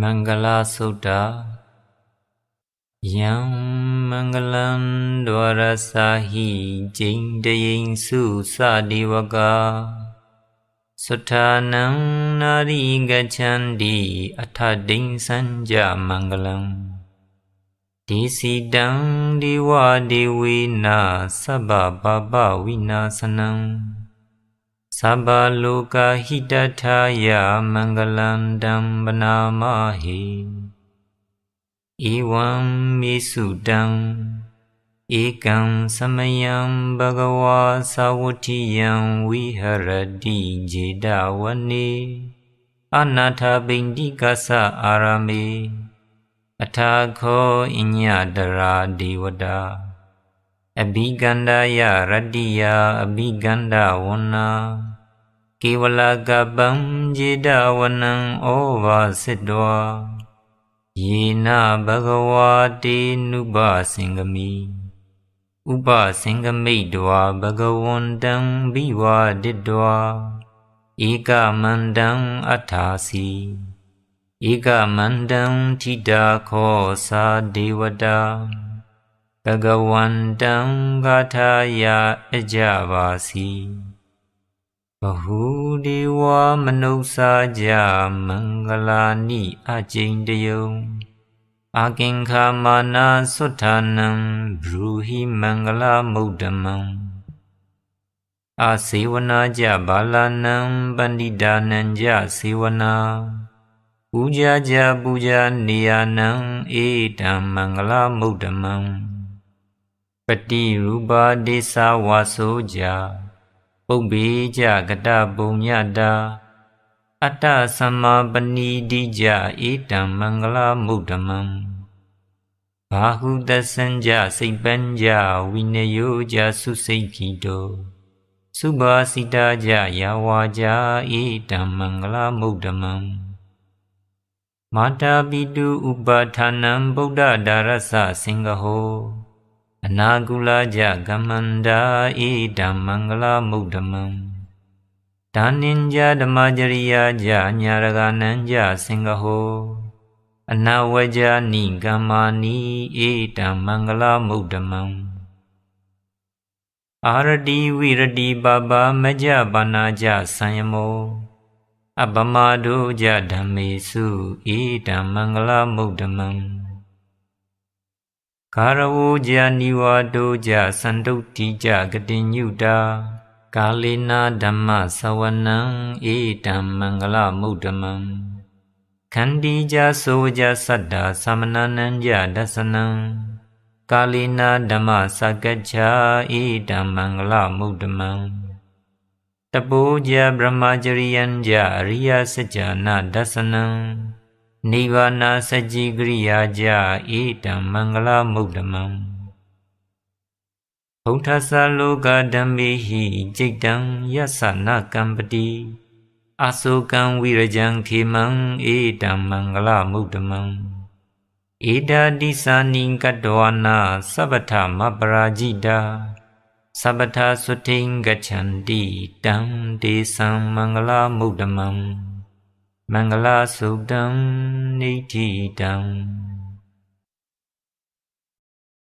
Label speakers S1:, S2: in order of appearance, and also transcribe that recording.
S1: မင်္ဂလာစုတ္တယံမင်္ဂလံဒဝရစာဟိကျိန်တယိန်စုစတိဝကာသထာနံနာရိကချန္တိအထဒိန်စံကြမင်္ဂလံဒေစီတံဒီဝဒေဝေနာသဗ္ဗပပဝိနာသနံသဗ္ဗလောကဟိတထာယမင်္ဂလံတံပနာမဟိဤဝံမိစုတံဧကံသမယံဘဂဝါသာဝတိယံဝိဟရတိဇေတဝနေအနာထဘိန္တိကသအာရမေအထာခောအညတရာဒေဝတာအဘိကန္ဒယရတ္တိယအဘိကန္ဒဝနာကေဝလကပံခြေတဝနံဩဝါစစ်တောယေနဘဂဝါတေနုပစင်ဂမိဥပစင်ဂမိတ်တောဘဂဝန္တံဘိဝါဒိတောဧကမန္တံအထာစီဧကမန္တံထိတာခောသာဒေဝတာဘဂဝန္တံဂါထာယအကြပါစီဘဟုဒီဝါမနုဿာကြမင်္ဂလာနိအကျိန်တယုံအာကင်ခာမာနာသုဌာနံဘရူဟိမင်္ဂလာမုဒ္ဓမံအာစေဝနာကြဘာလနံပန္တိတာနံကြစေဝနာပူဇာကြပူဇာနေယနံဧတံမင်္ဂလာမုဒ္ဓမံပတိရူပါဒေသဝါဆိုကြပုပ္ပေကြကတဗုံညတာအတ္တသမ္မာပဏိတိကြဧတံမင်္ဂလာမုဒ္ဓမံဘာဟုတသံကြစိတ်ပန်းကြဝိနယောကြစုစိတ်ခိတောစုဘာစိတာကြယာဝါကြဧတံမင်္ဂလာမုဒ္ဓမံမာတာပိတုဥပါဌာနံဗုဒ္ဓဒါရသစင်္ဃဟောအနာကူလာကြကမန္တာဣဒံမင်္ဂလာမုဒ္ဓမံဒါနင်ကြဓမ္မจริယာကြညာရကနံကြစင်္ဂဟောအနာဝကြနိကမ္မာနိဣဒံမင်္ဂလာမုဒ္ဓမံအာရတိဝိရတိပပမကြပါနာကြဆံယမောအပမဒုကြဓမ္မေစုဣဒံမင်္ဂလာမုဒ္ဓမံဂါရဝောဇာနိဝါဒုဇသန္တုတ်တိဇဂတိညုတာကာလေနာဓမ္မသဝနံဧတံမင်္ဂလမုဒ္ဓမံခန္တီဇာဆိုဇာသတ္တာသမဏနံဇဒသနံကာလေနာဓမ္မသကစ္စာဧတံမင်္ဂလမုဒ္ဓမံတပိုဇာဗြဟ္မจริယံဇအရိယစัจ jana ဒသနံနိဗ္ဗာန်စัจ jji ကရိယာကြဧတံမင်္ဂလာမုဒ္ဓမံဘုထသလောကဓမ္မိဟိจิตတံယသနာကံပတိအာသောကံဝိရကြံခေမံဧတံမင်္ဂလာမုဒ္ဓမံဧတာတိသာနိကတဝနာသဗ္ဗထမပရာဇိတာသဗ္ဗထသုထိင်္ဂချန္တိတံဒေသံမင်္ဂလာမုဒ္ဓမံမင်္ဂလာစုတံနိဋ္ဌိတံ